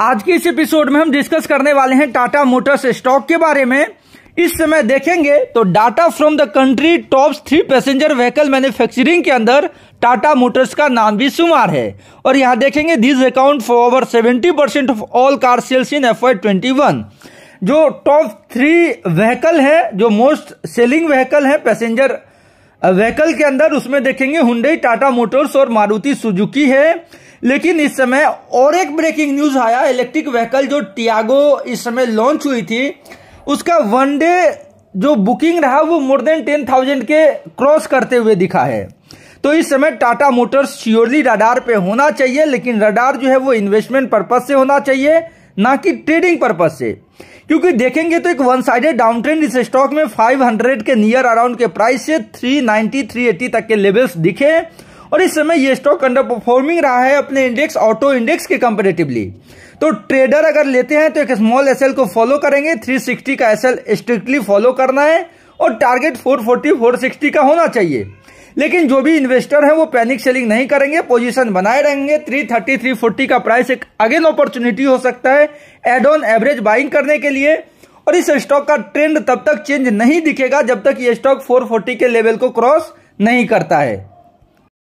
आज के इस एपिसोड में हम डिस्कस करने वाले हैं टाटा मोटर्स स्टॉक के बारे में इस समय देखेंगे तो data from the country top three passenger vehicle manufacturing के अंदर टाटा मोटर्स का नाम भी शुमार है और यहाँ देखेंगे this account for over seventy percent of all car sales in F I twenty one जो टॉप थ्री व्हीकल है जो मोस्ट सेलिंग व्हीकल है पैसेंजर व्हीकल uh, के अंदर उसमें देखेंगे हुंडई टाटा मोटर्स और मारुति सुजुकी है लेकिन इस समय और एक ब्रेकिंग न्यूज आया इलेक्ट्रिक व्हीकल जो टियागो इस समय लॉन्च हुई थी उसका वनडे जो बुकिंग रहा वो मोर देन टेन थाउजेंड के क्रॉस करते हुए दिखा है तो इस समय टाटा मोटर्स श्योरली रडार पे होना चाहिए लेकिन रडार जो है वो इन्वेस्टमेंट पर्पज से होना चाहिए ना कि ट्रेडिंग पर्पज से क्योंकि देखेंगे तो एक वन साइडेड डाउन ट्रेंड इस स्टॉक में 500 के नियर अराउंड के प्राइस से 390 380 तक के लेवल्स दिखे और इस समय ये स्टॉक अंडर परफॉर्मिंग रहा है अपने इंडेक्स ऑटो इंडेक्स के कंपेरेटिवली तो ट्रेडर अगर लेते हैं तो एक स्मॉल एसएल को फॉलो करेंगे 360 का एसएल स्ट्रिक्टली फॉलो करना है और टारगेट 440 460 का होना चाहिए लेकिन जो भी इन्वेस्टर है वो पैनिक सेलिंग नहीं करेंगे पोजीशन बनाए रहेंगे 330 340 का प्राइस एक अगेन अपॉर्चुनिटी हो सकता है एड ऑन एवरेज बाइंग करने के लिए और इस स्टॉक का ट्रेंड तब तक चेंज नहीं दिखेगा जब तक ये स्टॉक 440 के लेवल को क्रॉस नहीं करता है